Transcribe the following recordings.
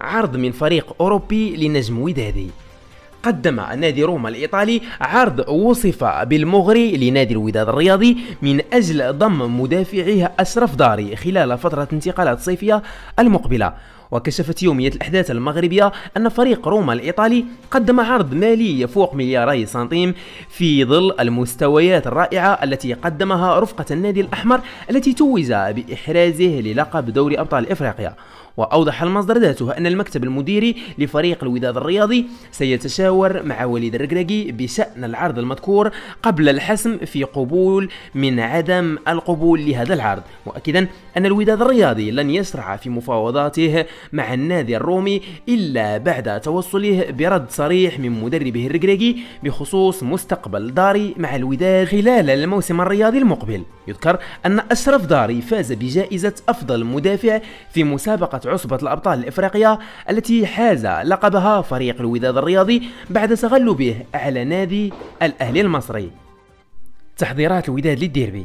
عرض من فريق أوروبي لنجم ودادي قدم نادي روما الإيطالي عرض وصف بالمغري لنادي الوداد الرياضي من أجل ضم مدافعه أشرف داري خلال فترة انتقالات صيفية المقبلة وكشفت يومية الأحداث المغربية أن فريق روما الإيطالي قدم عرض مالي يفوق ملياري سنتيم في ظل المستويات الرائعة التي قدمها رفقة النادي الأحمر التي توج بإحرازه للقب دوري أبطال إفريقيا وأوضح المصدر ذاته أن المكتب المديري لفريق الوداد الرياضي سيتشاور مع وليد الركراكي بشأن العرض المذكور قبل الحسم في قبول من عدم القبول لهذا العرض مؤكدا أن الوداد الرياضي لن يسرع في مفاوضاته مع النادي الرومي إلا بعد توصله برد صريح من مدربه الركراكي بخصوص مستقبل داري مع الوداد خلال الموسم الرياضي المقبل يذكر أن أشرف داري فاز بجائزة أفضل مدافع في مسابقة عصبة الأبطال الإفريقية التي حاز لقبها فريق الوداد الرياضي بعد تغلبه على نادي الأهلي المصري تحضيرات الوداد للديربي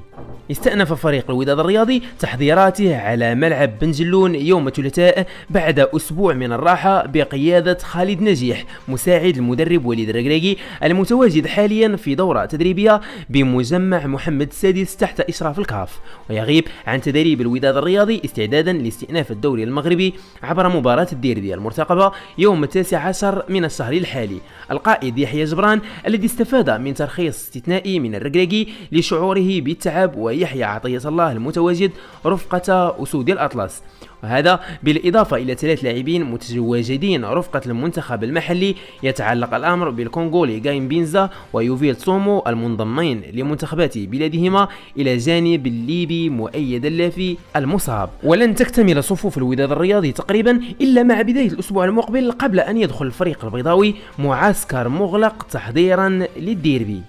استأنف فريق الوداد الرياضي تحضيراته على ملعب بنجلون يوم الثلاثاء بعد أسبوع من الراحة بقيادة خالد نجيح مساعد المدرب وليد الركراكي المتواجد حاليا في دورة تدريبية بمجمع محمد السادس تحت إشراف الكاف ويغيب عن تدريب الوداد الرياضي استعدادا لاستئناف الدوري المغربي عبر مباراة الديربي المرتقبة يوم التاسع عشر من الشهر الحالي القائد يحيى جبران الذي استفاد من ترخيص استثنائي من الركراكي لشعوره بالتعب ويحيى عطية الله المتواجد رفقة أسود الأطلس وهذا بالإضافة إلى ثلاث لاعبين متواجدين رفقة المنتخب المحلي يتعلق الأمر بالكونغولي غايم بينزا ويوفيل سومو المنضمين لمنتخبات بلادهما إلى جانب الليبي مؤيد اللافي المصاب ولن تكتمل صفوف الوداد الرياضي تقريبا إلا مع بداية الأسبوع المقبل قبل أن يدخل الفريق البيضاوي معسكر مغلق تحضيرا للديربي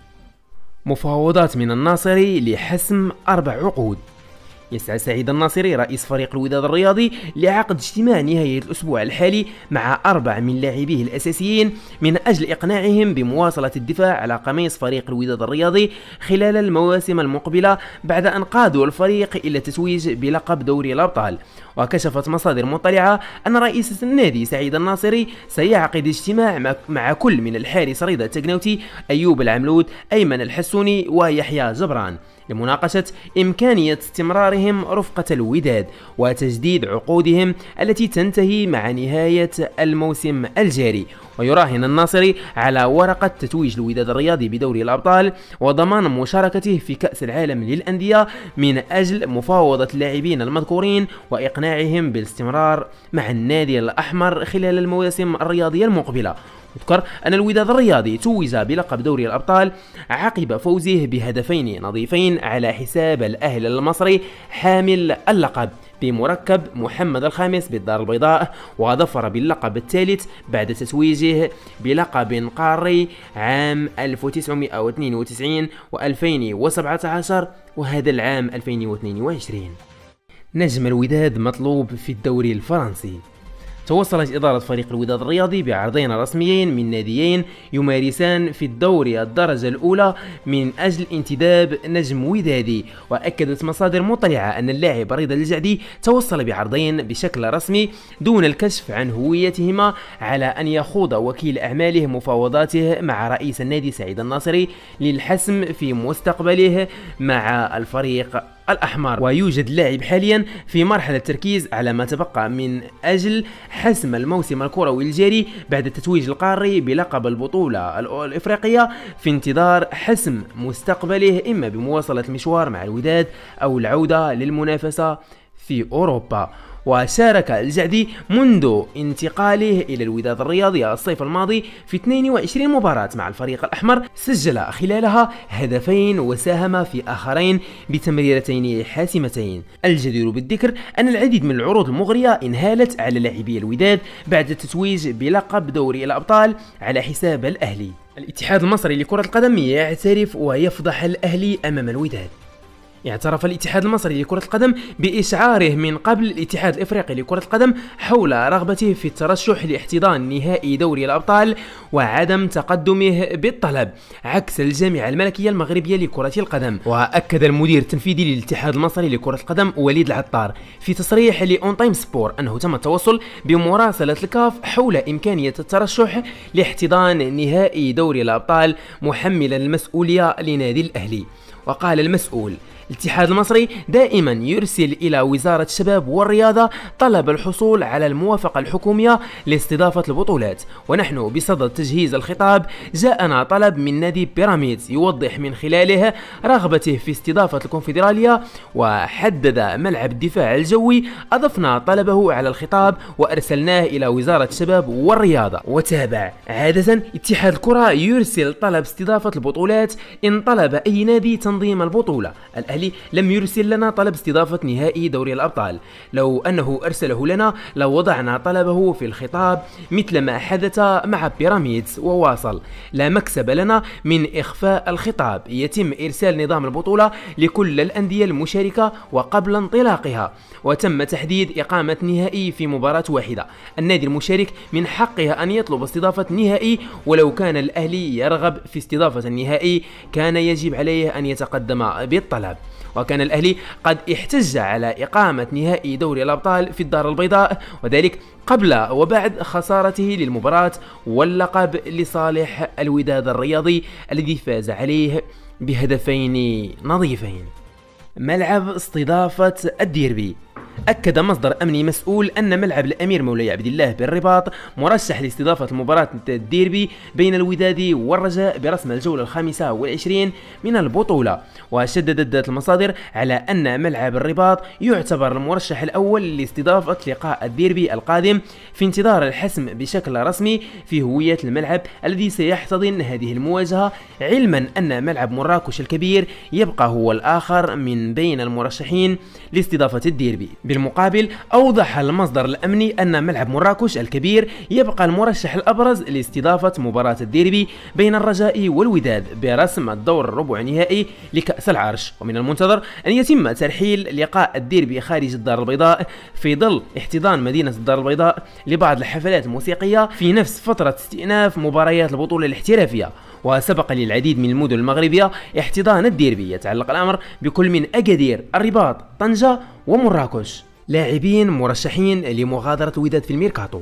مفاوضات من الناصري لحسم أربع عقود يسعى سعيد الناصري رئيس فريق الوداد الرياضي لعقد اجتماع نهاية الأسبوع الحالي مع أربع من لاعبيه الأساسيين من أجل إقناعهم بمواصلة الدفاع على قميص فريق الوداد الرياضي خلال المواسم المقبلة بعد أن قادوا الفريق إلى التتويج بلقب دوري الأبطال وكشفت مصادر مطلعة أن رئيس النادي سعيد الناصري سيعقد اجتماع مع كل من الحارس رضا التقنوتي أيوب العملود أيمن الحسوني ويحيى جبران لمناقشة إمكانية استمرارهم رفقة الوداد وتجديد عقودهم التي تنتهي مع نهاية الموسم الجاري ويراهن الناصري على ورقة تتويج الوداد الرياضي بدوري الأبطال وضمان مشاركته في كأس العالم للأندية من أجل مفاوضة اللاعبين المذكورين وإقناعهم بالاستمرار مع النادي الأحمر خلال المواسم الرياضية المقبلة اذكر أن الوداد الرياضي توج بلقب دوري الأبطال عقب فوزه بهدفين نظيفين على حساب الأهلي المصري حامل اللقب بمركب محمد الخامس بالدار البيضاء وظفر باللقب الثالث بعد تتويجه بلقب قاري عام 1992 و2017 وهذا العام 2022 نجم الوداد مطلوب في الدوري الفرنسي توصلت إدارة فريق الوداد الرياضي بعرضين رسميين من ناديين يمارسان في الدوري الدرجة الأولى من أجل انتداب نجم ودادي وأكدت مصادر مطلعة أن اللاعب رضا الجعدي توصل بعرضين بشكل رسمي دون الكشف عن هويتهما على أن يخوض وكيل أعماله مفاوضاته مع رئيس النادي سعيد الناصري للحسم في مستقبله مع الفريق الأحمر ويوجد لاعب حاليا في مرحلة تركيز على ما تبقى من أجل حسم الموسم الكروي الجاري بعد التتويج القاري بلقب البطولة الإفريقية في انتظار حسم مستقبله إما بمواصلة المشوار مع الوداد أو العودة للمنافسة في أوروبا وشارك الجعدي منذ انتقاله إلى الوداد الرياضي الصيف الماضي في 22 مباراة مع الفريق الأحمر سجل خلالها هدفين وساهم في آخرين بتمريرتين حاسمتين الجدير بالذكر أن العديد من العروض المغرية انهالت على لاعبي الوداد بعد التتويج بلقب دوري الأبطال على حساب الأهلي الاتحاد المصري لكرة القدم يعترف ويفضح الأهلي أمام الوداد اعترف الاتحاد المصري لكرة القدم بإشعاره من قبل الاتحاد الإفريقي لكرة القدم حول رغبته في الترشح لاحتضان نهائي دوري الأبطال وعدم تقدمه بالطلب عكس الجامعة الملكية المغربية لكرة القدم وأكد المدير التنفيذي للاتحاد المصري لكرة القدم وليد العطار في تصريح لأون تايم سبور أنه تم التواصل بمراسلة الكاف حول إمكانية الترشح لاحتضان نهائي دوري الأبطال محملا المسؤولية لنادي الأهلي وقال المسؤول الاتحاد المصري دائما يرسل إلى وزارة الشباب والرياضة طلب الحصول على الموافقة الحكومية لاستضافة البطولات ونحن بصدد تجهيز الخطاب جاءنا طلب من نادي بيراميدز يوضح من خلاله رغبته في استضافة الكونفدرالية وحدد ملعب الدفاع الجوي أضفنا طلبه على الخطاب وأرسلناه إلى وزارة الشباب والرياضة وتابع عادة اتحاد الكرة يرسل طلب استضافة البطولات إن طلب أي نادي تنظيم البطولة الأهلي لم يرسل لنا طلب استضافة نهائي دوري الأبطال لو أنه أرسله لنا لوضعنا وضعنا طلبه في الخطاب مثل ما حدث مع بيراميدز وواصل لا مكسب لنا من إخفاء الخطاب يتم إرسال نظام البطولة لكل الأندية المشاركة وقبل انطلاقها وتم تحديد إقامة نهائي في مباراة واحدة النادي المشارك من حقها أن يطلب استضافة نهائي ولو كان الأهلي يرغب في استضافة النهائي كان يجب عليه أن يتم يتقدم بالطلب وكان الأهلي قد احتج على إقامة نهائي دوري الأبطال في الدار البيضاء وذلك قبل وبعد خسارته للمباراة واللقب لصالح الوداد الرياضي الذي فاز عليه بهدفين نظيفين ملعب استضافة الديربي أكد مصدر أمني مسؤول أن ملعب الأمير مولاي عبد الله بالرباط مرشح لاستضافة مباراة الديربي بين الوداد والرجاء برسم الجولة الخامسة والعشرين من البطولة وشددت المصادر على أن ملعب الرباط يعتبر المرشح الأول لاستضافة لقاء الديربي القادم في انتظار الحسم بشكل رسمي في هوية الملعب الذي سيحتضن هذه المواجهة علما أن ملعب مراكش الكبير يبقى هو الآخر من بين المرشحين لاستضافة الديربي بالمقابل أوضح المصدر الأمني أن ملعب مراكش الكبير يبقى المرشح الأبرز لاستضافة مباراة الديربي بين الرجاء والوداد برسم الدور الربع النهائي لكأس العرش ومن المنتظر أن يتم ترحيل لقاء الديربي خارج الدار البيضاء في ظل احتضان مدينة الدار البيضاء لبعض الحفلات الموسيقية في نفس فترة استئناف مباريات البطولة الاحترافية وسبق للعديد من المدن المغربية احتضان الديربي يتعلق الأمر بكل من أكادير الرباط طنجة ومراكش لاعبين مرشحين لمغادرة الوداد في الميركاتو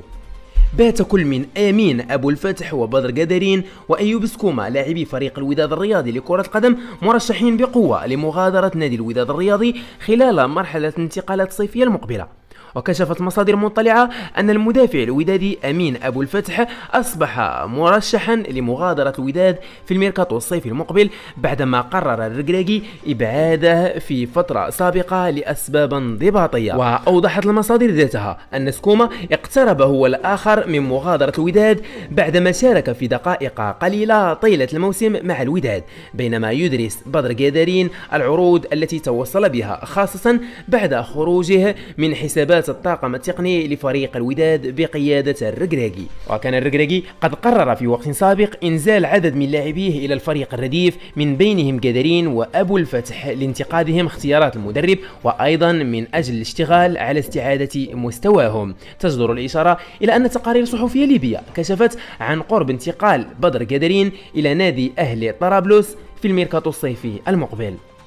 بات كل من امين ابو الفتح وبدر قدرين وايوب سكوما لاعبي فريق الوداد الرياضي لكره القدم مرشحين بقوه لمغادره نادي الوداد الرياضي خلال مرحله الانتقالات الصيفيه المقبله وكشفت مصادر مطلعة أن المدافع الودادي أمين أبو الفتح أصبح مرشحا لمغادرة الوداد في الميركاتو الصيفي المقبل بعدما قرر الركراكي إبعاده في فترة سابقة لأسباب انضباطية وأوضحت المصادر ذاتها أن سكوما اقترب هو الآخر من مغادرة الوداد بعدما شارك في دقائق قليلة طيلة الموسم مع الوداد بينما يدرس بدر جادرين العروض التي توصل بها خاصة بعد خروجه من حسابات وإضافة الطاقم التقني لفريق الوداد بقيادة الركراكي وكان الركراكي قد قرر في وقت سابق إنزال عدد من لاعبيه إلى الفريق الرديف من بينهم قدرين وأبو الفتح لانتقادهم اختيارات المدرب وأيضا من أجل الاشتغال على استعادة مستواهم تجدر الإشارة إلى أن تقارير صحفية ليبيا كشفت عن قرب انتقال بدر قدرين إلى نادي أهلي طرابلس في الميركاتو الصيفي المقبل